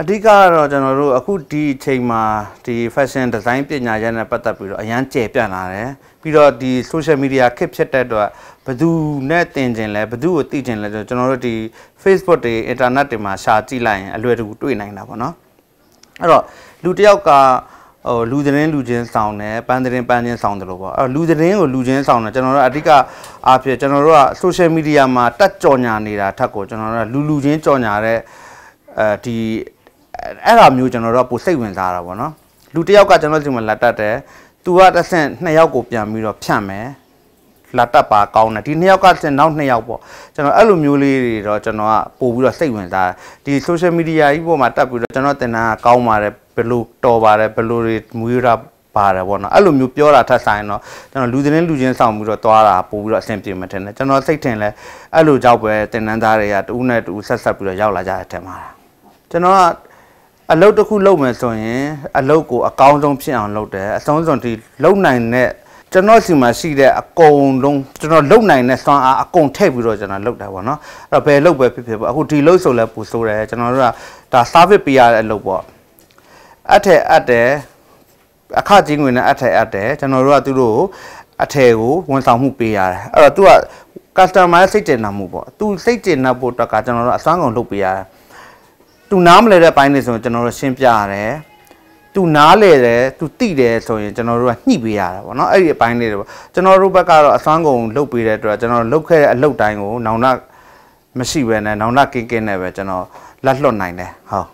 အဓိကကတော့ကျွန်တော်တို့အခုဒီအချိန်မှာဒီ fashion design ပညာရပ်နဲ့ပတ်သက်ပြီးတော့အရန်ကျယ်ပြန့်လာတယ်ပြီးတော့ဒီ social media ခက်ဖြစ်တဲ့အတွက်ဘသူနဲ့တင်ကျင်လဲဘသူကိုသိကျင်လဲဆိုကျွန်တော်တို့ဒီ Facebook တွေ internet တွေမှာရှာကြည့်လိုက်ရင်အလွယ်တကူတွေ့နိုင်တာပေါ့နော်အဲ့တော့လူတစ်ယောက်ကဟိုလူသတင်းလူချင်းဆောင်တယ်ပန်းသတင်းပန်းချင်းဆောင်တယ်လို့ပေါ့အဲ့လူသတင်းကိုလူချင်းဆောင်တယ်ကျွန်တော်တို့အဓိကအားဖြင့်ကျွန်တော်တို့က social media မှာတက်ကြော်ညာနေတာထက်ကိုကျွန်တော်တို့ကလူလူချင်းကြော်ညာတဲ့အဲဒီအဲ့ဒါမျိုးကျွန်တော်တို့ပိုစိတ်ဝင်စားတာပေါ့နော်လူတစ်ယောက်ကကျွန်တော်ဒီမှာလက်တက်တယ်သူကတစ်ဆင့်နှစ်ယောက်ကိုပြန်ပြီးတော့ဖြန့်မယ်လက်တက်ပါကောင်းတယ်ဒီနှစ်ယောက်ကတစ်ဆင့်နောက်နှစ်ယောက်ပေါ့ကျွန်တော်အဲ့လိုမျိုးလေးတွေတော့ကျွန်တော်ကပို့ပြီးတော့စိတ်ဝင်စားဒီ social media ကြီးပေါ်မှာတက်ပြီးတော့ကျွန်တော်တင်တာကောင်းပါတယ်ဘယ်လိုတော်ပါတယ်ဘယ်လိုတွေမူရတာပါတယ်ပေါ့နော်အဲ့လိုမျိုးပြောတာထက်ဆိုင်တော့ကျွန်တော်လူသတင်းလူချင်းဆောင်ပြီးတော့သွားတာပို့ပြီးတော့အဆင်ပြေမှထင်တယ်ကျွန်တော်စိတ်ထင်လဲအဲ့လိုကြောက်ပဲတင်နန်းသားတွေကတူးနဲ့တူးဆက်ဆက်ပြီးတော့ရောက်လာကြတဲ့ထင်ပါတာကျွန်တော်ကအလုပ်တစ်ခုလုပ်မယ်ဆိုရင်အလုပ်ကိုအကောင်းဆုံးဖြစ်အောင်လုပ်တယ်အဆုံးစွန်ဒီလုပ်နိုင်တဲ့ကျွန်တော်စီမှာရှိတဲ့အကုန်လုံးကျွန်တော်လုပ်နိုင်တဲ့စွမ်းအားအကုန်ထည့်ပြီးတော့ကျွန်တော်လုပ်တာပေါ့နော်အဲ့တော့ဘယ်လုပ်ပဲဖြစ်ဖြစ်ပေါ့အခုဒီလုပ်ဆိုလဲပူဆိုးတယ်ကျွန်တော်တို့ကဒါ service ပေးရတဲ့အလုပ်ပေါ့အထက်အပ်တယ်အခကြီးငွေနဲ့အထက်အပ်တယ်ကျွန်တော်တို့ကသူတို့အထယ်ကိုဝန်ဆောင်မှုပေးရတယ်အဲ့တော့သူက customer စိတ်တင်နာမှုပေါ့သူစိတ်တင်နာဖို့အတွက်ကကျွန်တော်တို့အစွမ်းကုန်လုပ်ပေးရတယ်သူနားမလဲတဲ့ပိုင်းတွေဆိုရင်ကျွန်တော်တို့ရှင်းပြရတယ်သူနားလေတယ်သူတိတယ်ဆိုရင်ကျွန်တော်တို့ကညှိပေးရတာပေါ့နော်အဲ့ဒီအပိုင်းလေးတွေပေါ့ကျွန်တော်တို့ဘက်ကတော့အစွမ်းကုန်လှုပ်ပေးတဲ့အတွက်ကျွန်တော်လှုပ်ခဲ့တဲ့အလုပ်တိုင်းကိုနောင်နာမရှိဘဲနဲ့နောင်နာကင်းကင်းနဲ့ပဲကျွန်တော်လက်လွတ်နိုင်တယ်ဟုတ်